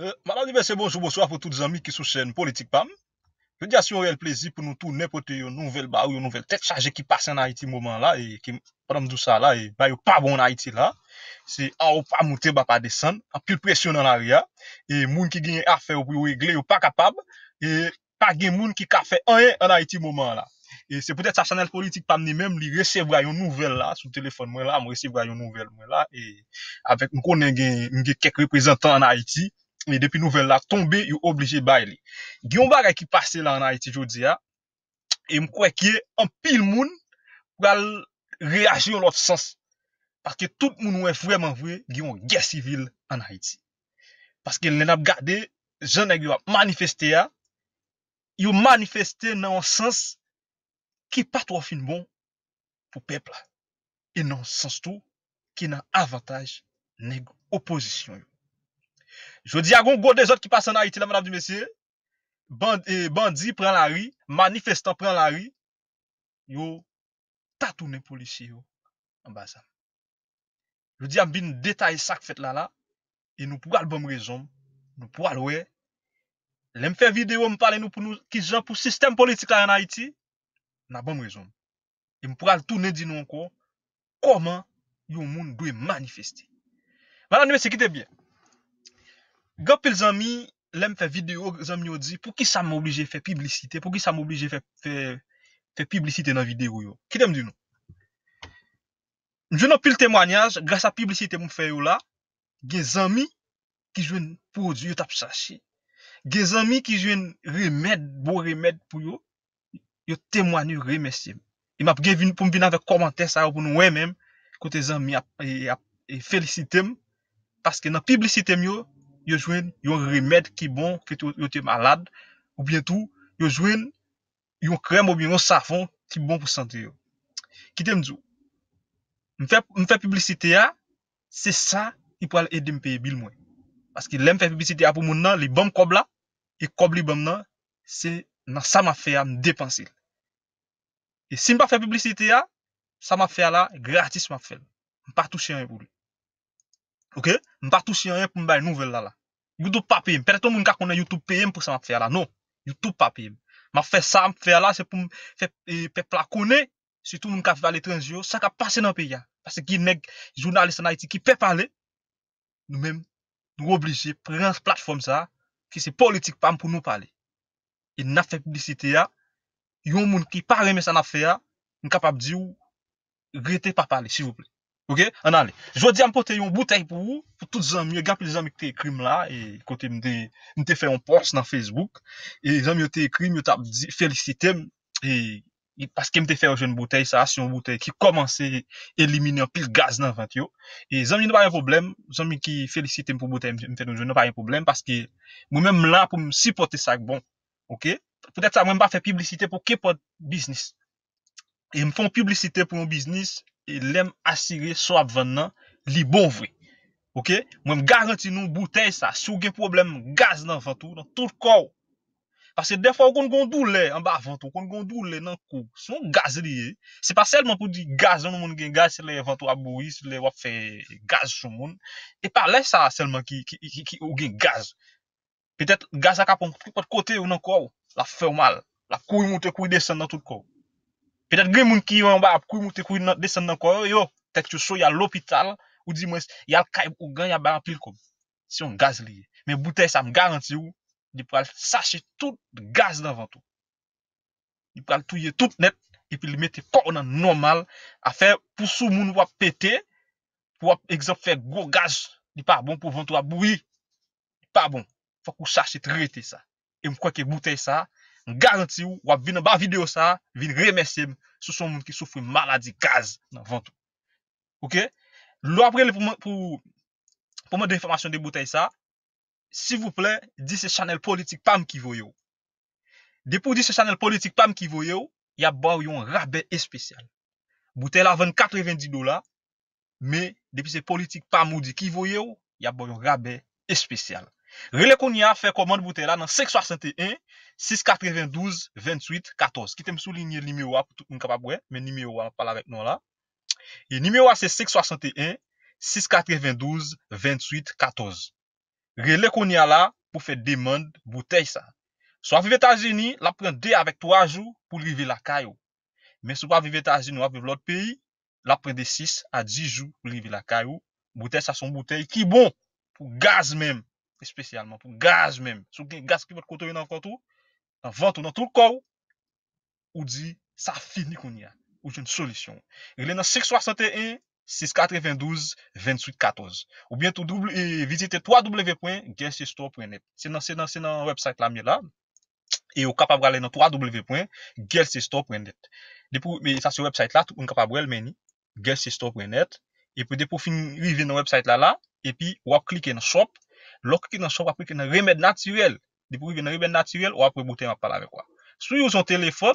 Euh, Mala libe se bonjou, bonsoa pou tout zami ki sou chen, politik pam. Je diya si yon real plezi pou nou tou ne pote yon nouvel ba ou yon nouvel tek chaje ki pase an Haiti mouman la. E ki pranam dousa la, e bayou pabou an Haiti la. Se a ou pa mouten ba pa desen, apil presyon an aria. E moun ki genye afe ou pou yon regle, yon pa kapab. E pa gen moun ki kafe an en an Haiti mouman la. E se pote sa chanel politik pam ni mem li resevwa yon nouvel la, sou telefon mwen la, mou resevwa yon nouvel mwen la. E avek m konen gen yon gen kek reprezentan an Haiti. Men depi nouvel la, tombe yon oblije bay li. Gyon ba re ki pase la an Haiti jodi ya, e mkwe ki an pil moun pou gal reage yon lot sens. Parke tout moun wè vwèman vwè, gyon gen sivil an Haiti. Parke lè nap gade, jen neg yon manifesté ya, yon manifesté nan sens ki pat wafin bon pou pepl la. E nan sens tou ki nan avantaj neg oposisyon yon. Jodi agon go de zot ki pase nan Haiti la man ap di mesye, bandi pren la ri, manifestant pren la ri, yo tatounen polisi yo, ambazal. Jodi am bin detay sak fet la la, e nou pou al bom rezon, nou pou al we, lem fe video m pale nou ki jan pou sistem politika nan Haiti, nan bom rezon. E m pou al tounen di nou anko, koman yo moun dwe manifesti. Man ap di mesye, kite bien. Gapil zami, lèm fè video, zami yo di, pou ki sa m'oblije fè publicite, pou ki sa m'oblije fè publicite nan video yo. Kitèm di nou? Mjè nan pil temwanyaj, grasa publicite mwen fè yo la, gè zami ki jwen pou di yo tap sashi. Gè zami ki jwen remèd, bo remèd pou yo, yo temwanyo remèsi. Yon ap gen pou mbi nan vè komante sa yo pou nou wè menm, kote zami ap e, e felisitem, paske nan publicitem yo, yo jwen yon remèd ki bon ki yo te malade, ou bientou yo jwen yon krem ou yon savon ki bon pou sante yo. Kitem djou, mwen fè publisite ya, se sa, yi pou al edem peye bil mwen. Paske lèm fè publisite ya pou moun nan, li bom kob la, e kob li bom nan, se nan sa ma fè ya mwen depansil. E si mwen fè publisite ya, sa ma fè ya la, gratis mwen fè. Mwen pa touche yon yon pou li. Ok? Mwen pa touche yon yon pou mwen bay nouvel la la. YouTube pas payé. Peut-être que tout le monde YouTube payé pour ça m'a fait là. Non, YouTube pas payé. M'a fait ça, m'a fait là, c'est pour me faire eh, peuple connaître, surtout le monde qui va à l'étranger, ça qui a passé dans le pays. Hein. Parce qu'il y a des journalistes en Haïti qui peuvent parler, nous-mêmes, nous sommes obligés de cette plateforme ça, qui c'est politique pas pour nous parler. Et n'a fait publicité il hein. y a un monde qui parle, mais ça n'a fait là, nous capable de dire, regrettez pas parler, s'il vous plaît. Ok, an ale, jwa di an pote yon botey pou, pou tout zanmi, yon gapil zanmi kte ekrim la, e kote mte fe yon pors nan Facebook, e zanmi yon te ekrim, yon ta felicite, e, e paske mte fe yon jen botey, sa as yon botey ki komanse elimine an pil gaz nan 20 yo, e zanmi nou pa yon problem, zanmi ki felicite m pou botey mte yon jen, nou pa yon problem, paske mwen m la pou m sipote sak bon, ok, pwede sa mwen ba fe publicite pou ke pot bisnis, e m fon publicite pou yon bisnis, E lem asire so apvan nan li bon vwe. Ok? Mwen garanti nou bouten sa. Si ou gen problem gaz nan vantou, nan tout kou. Pase defa ou kon gondou le an ba vantou. Kon gondou le nan kou. Se mwen gaz liye, se pa selman pou di gaz nan moun gen gaz. Se le vantou apbo yi, se le wap fe gaz sou moun. E pa le sa selman ki ou gen gaz. Petet gaz a kapon kote ou nan kou. La fè ou mal. La kou yi mouten, kou yi desen nan tout kou. Petat gen moun ki yon ba ap kouy moun te kouy desan nan kouy yo, tek yo sou yal lopital, ou di moun yal kaib ou gan yal ba apil koum. Si yon gaz liye. Men bouteye sa m garanti ou, di pou al sache tout gaz nan vantou. Di pou al touye tout net, epi li mette kor nan normal, afer pou sou moun wap pete, pou wap egzop fe gwo gaz, di pa bon pou vantou wap boui. Di pa bon, fwa kou sache trite sa. E m kwa ke bouteye sa, Garanti ou, wap vin nan ba video sa, vin remesye sou son moun ki soufri maladi gaz nan vantou. Ok? Lwa prele pou mwen de informasyon de boutei sa, si vouple, di se chanel politik pam ki voye ou. De pou di se chanel politik pam ki voye ou, ya bwa ou yon rabè espesyal. Boutei la vèn 90 dola, me depi se politik pam ou di ki voye ou, ya bwa ou yon rabè espesyal. Rele kon ya fè komand boutei la nan 1661, 6, 9, 12, 28, 14. Kitem sou linye nimewa pou tout un kapap wè. Men nimewa pala wèk nou la. E nimewa se 6, 61. 6, 9, 12, 28, 14. Rele kon ya la pou fè demand boutei sa. Sou avive ta geni, la pren 2 avèk 3 jou pou rive la kayo. Men sou pa avive ta geni nou apèv lòt peyi, la pren de 6 a 10 jou pou rive la kayo. Boutei sa son boutei ki bon pou gaz mèm. Espesyalman pou gaz mèm. Sou gaz ki vòt koto yon an kontou, Vento nan tou kou, ou di, sa finikoun ya. Ou jen solisyon. Rile nan 6.61, 6.9.2012, 28.14. Ou bientou e, visite www.gelsestore.net. Se nan se nan se nan website la mi la, e ou kapabre ale nan www.gelsestore.net. Depo, me sa se website la, tou un kapabre el meni, gelsestore.net, e pou depo finive nan website la la, e pi wak klike nan shop, lak klike nan shop aprike nan remèd naturel, Depo yon ven nare ben naturel, wapwe bouten wap palave kwa. Sou yon son telefon,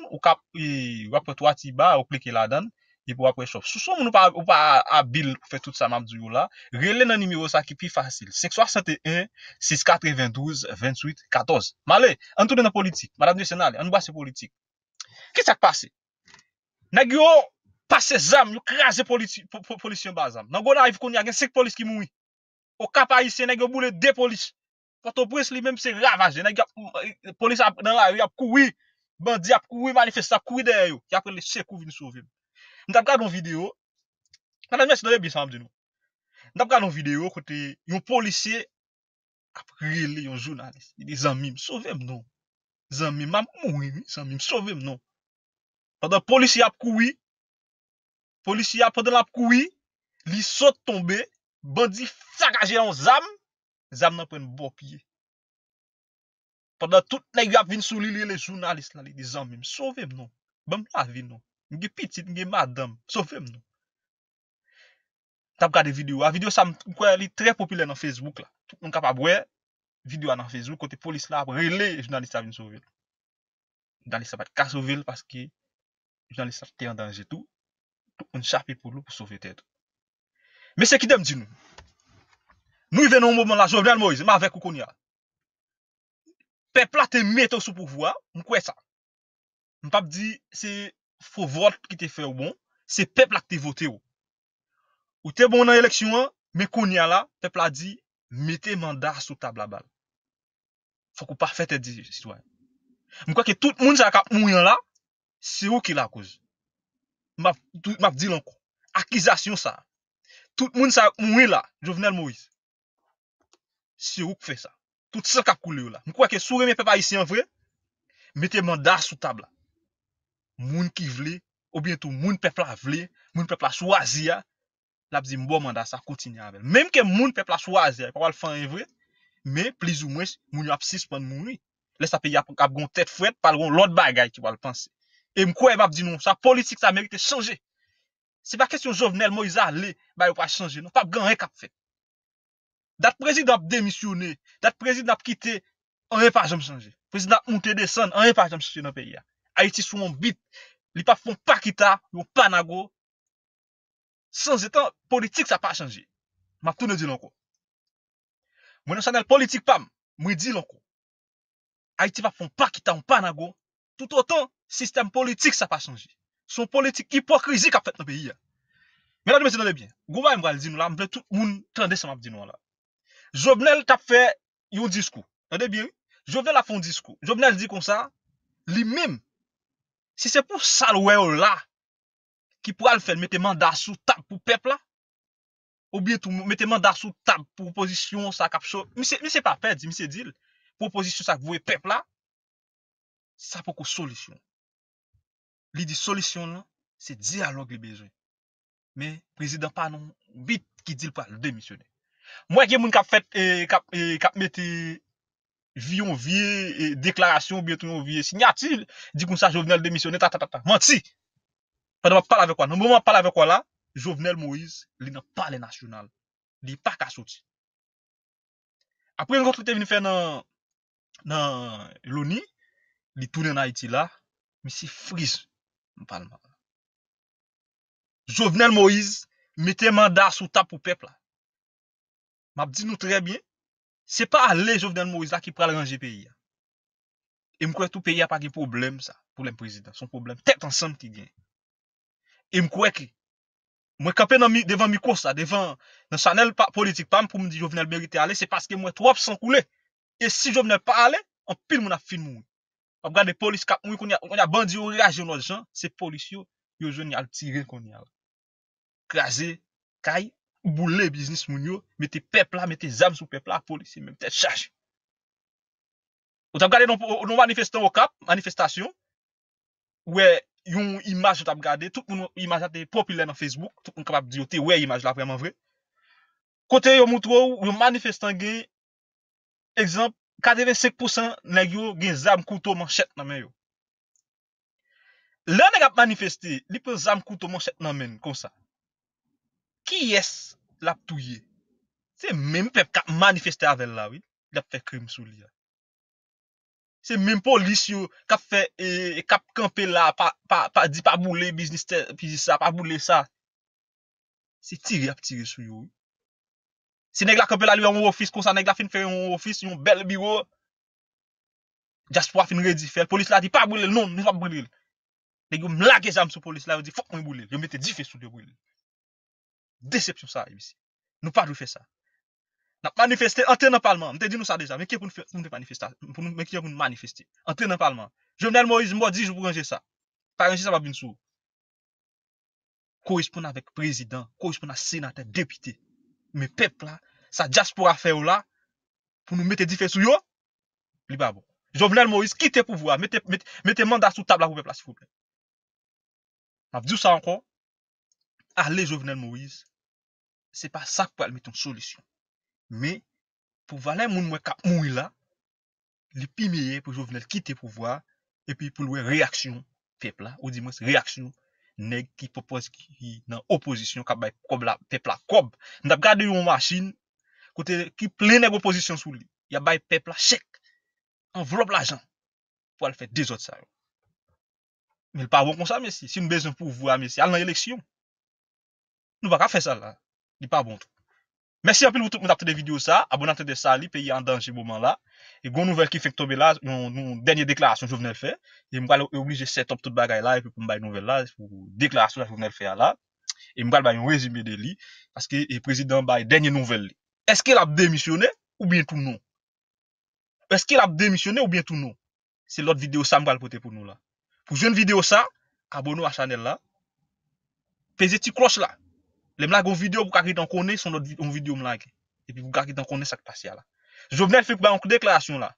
wapwe toati ba, wapwe klik yon ladan, depo wapwe shop. Sou son moun ou pa abil, ou fe tout sa mam ziyou la, rele nan nimi wosa ki pi fasil. Sek 61, 6, 4, 22, 28, 14. Male, an touden nan politik. Mada dwen sen nale, an wase politik. Kis ak pase? Nagyo pase zam, yon kreaze politik, polisyon ba zam. Nangona yon kouni agen, sek polisyon ki moui. O kapayise, nagyo boule de polisyon. Paton pres li menm se ravaje, nan yon polisi ap koui, bandi ap koui, manifest ap koui den yon, yon ap le se kou vini souve. Ndap kade yon video, nan anmen se doye bensan ap di nou, ndap kade yon video kote yon polisi, ap rele yon jounalist, yon zanmim, souve m nou, zanmim, am moui, zanmim, souve m nou. Paton polisi ap koui, polisi ap pandan ap koui, li sot tombe, bandi fakaje yon zam, Zan nan pren bo pye. Pendan tout nan igyap vin sou li li le jounalist la li di zan mim. Sovem nou. Bèm la vi nou. Mge pitit, mge madam. Sovem nou. Tab kade video. A video sa mkwè li tre popile nan Facebook la. Tout nou kapab wè. Video an nan Facebook. Kote polis la ap re le jounalist la vin sove. Non. Jounalist la bat kase sove. Paske jounalist la te yon danje tou. Tou un chapi pou lou pou sove te tou. Mese ki dem di nou. Nou y ven nou mouman la Jovenel Moise, ma vek ou konya. Pepla te met ou sou pou vwa, mkwe sa. Mpap di, se fow vote ki te fe ou bon, se pepla ki te vote ou. Ou te bon nan eleksyon an, me konya la, pepla di, mete manda sou tab la bal. Fok ou pa fete di, si to ay. Mkwa ki tout moun sa akap moun la, se ou ki la akouz. Map di lankou. Akizasyon sa. Tout moun sa akap moun la, Jovenel Moise. Si ou pou fè sa. Tout se kap koule ou la. Mwen kwa ke sou reme pe pa isi an vre. Mete manda sou tab la. Moun ki vle. Ou bientou moun pepla vle. Moun pepla sou azia. La bzi mbo manda sa kontinye an vel. Mem ke moun pepla sou azia. E pa wale fè an e vre. Me pliz ou mwesh. Moun yo ap sis pwant moun wye. Wi. Lè sa pe ya ap gon tet fwet. Pal ron lot bagay ki wale panse. E mkwa e bap di nou. Sa politik sa merite chanje. Se ba kesyon jovenel mwoy za le. Bayo pa chanje nou. Pap gan re kap Dat prezid ap demisyone, dat prezid ap kite, an e pa jom chanje. Prezid ap moun kede san, an e pa jom chanje nan peyi ya. Haiti sou moun bit, li pa fon pakita ou panago, san zetan politik sa pa chanje. Map tou nou di lankou. Mwen yo sanel politik pam, mwen di lankou. Haiti va fon pakita ou panago, tout otan, sistem politik sa pa chanje. Sou politik hipokrizik ap fet nan peyi ya. Mwen la di mwen se do debyen, gwa mwen mwen al di nou la, mwen tout moun tende se map di nou la. Jovenel tap fè yon diskou. Tade bi yon? Jovenel ap fè yon diskou. Jovenel di kon sa, li mim, si se pou salwe ou la, ki pou al fè mette manda sou tab pou pep la, ou bie tou mette manda sou tab pou oposisyon sa kap chok, mi se pa fè, di mi se dil, pou oposisyon sa kvou e pep la, sa pou kou solisyon. Li di solisyon nan, se di alogue li bejwen. Me, prezident panon, bit ki dil pou al demisyonè. Mwen gen mwen e, e, kap mette Vyon vie, e, deklarasyon Bietounyon vie, sinyati Dikoun sa Jovenel demisyone, ta ta ta ta, manti Padwa pal avekwa, nou mwen pal avekwa la Jovenel Moise, li nan pale Nasjonal, li pa kasoti Apre yon kontre te vini fe nan Nan Loni Li toune nan Haiti la Mi se fris Jovenel Moise Mete manda asouta pou pepla M ap di nou trebyen, se pa ale jovenel Moïse la ki pral range peyi ya. E m kwek tou peyi ya pake problem sa, problem prezident, son problem. Tet ansanm ki gen. E m kwek, mwe kapen devan mikos la, devan nan chanel politik pa, m pou m di jovenel merite ale, se paske mwe 300 koule. E si jovenel pa ale, an pil moun ap film moun. M ap gade polis kap mwen kon ya bandi yo reajen lo jen, se polis yo yo jen yal ti ren kon yal. Klaze, kaye. Ou boule biznis moun yo, mette pepla, mette zam sou pepla, polisi men, tè chaji. Ou tap gade nou manifestan ou kap, manifestasyon, ouè yon imaj ou tap gade, tout moun imaj atè popile nan Facebook, tout moun kapap diyo te, ouè imaj la preman vre. Kote yo moutrou, yon manifestan gen, ekzamp, 85% negyo gen zam kouto manchet nan men yo. Len neg ap manifesti, lipe zam kouto manchet nan men, kon sa. Piyes la pou touye. Se men pep kap manifeste avel la ou. Gap fe krem sou li. Se men polis yo. Kap fe. Kap kampe la. Di pa boule biznis sa. Pa boule sa. Se tire ap tire sou yo. Se neg la kampe la li an ou ofis. Kousa neg la fin fe an ou ofis. Yon bel biro. Just wap fin redifer. Polis la di pa boule. Non. Ne fap boule. Neg ou mlake jam sou polis la. Ou di fok mwen boule. Yo mette di fe sou li ou boule. déception ça, ici. Nous pas nous faire ça. Nous manifester, entrer dans le Parlement. Nous dit nous ça déjà. Mais qui est pour nous manifester? Mais qui pour nous manifester? Entrer dans le Parlement. Jovenel Moïse, moi, dis je vous ranger ça. Pas ça, pas bien sous. Correspondre avec président, correspondre à sénateur, député. Mais peuple là, sa diaspora fait là, pour nous mettre différents fesses yo, bon. Jovenel Moïse, quittez pouvoir, mettez, mettez, mettez mandat sous table pour peuple s'il vous plaît. Je dis ça encore. Allez, Jovenel Moïse, Se pa sak pou al meton solisyon. Me, pou valen moun mwen kap moun ila, li pimeye pou jo venel kite pou vwa, e pi pou loue reaksyon pepla. Ou di mwen se reaksyon neg ki popoz ki nan opozisyon kap bay pepla kob. Ndap gade yon masin, kote ki plen neg opozisyon sou li, ya bay pepla shek, anvrop la jan, pou al fet dezot sa yo. Bon Me, l pa wakon sa, mesi. Si nou bezon pou vwa, mesi, al nan eleksyon. Nou baka fe sal la. di pa bon trou. Mèsi apil voutou mwen tapte de video sa, abonante de sa li, pe yi an danjibouman la, e goun nouvel ki fèk tobe la, nou denye deklarasyon jounvenel fè, e mwale oubi jè setop tout bagay la, e pou mbay nouvel la, pou deklarasyon jounvenel fè a la, e mwale bay yon rezime de li, aske e prezidant bay denye nouvel li. Eske non? non? la bdemisyone ou bientoun nou? Eske la bdemisyone ou bientoun nou? Se lot videyo sa mwal pote pou nou la. Pou jwen videyo sa, abonou a chanel la, pe zeti k Les m'a en vidéo pour qu'il t'en connaît son autre vidéo Et puis vous qu'il t'en connaisse ça qui passe là. Jovenel faire une déclaration là.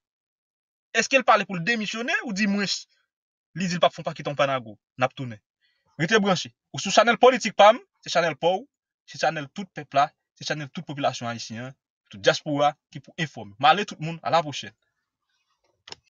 Est-ce qu'elle parle pour le démissionner ou dit moins Li dit pas font pas quitter t'en panago, n'a tourné. Rete branché. Ou sous channel politique pam, c'est channel Pau, c'est channel tout peuple là, c'est channel toute population haïtienne, toute diaspora qui pour informer. Malé tout le monde à la prochaine.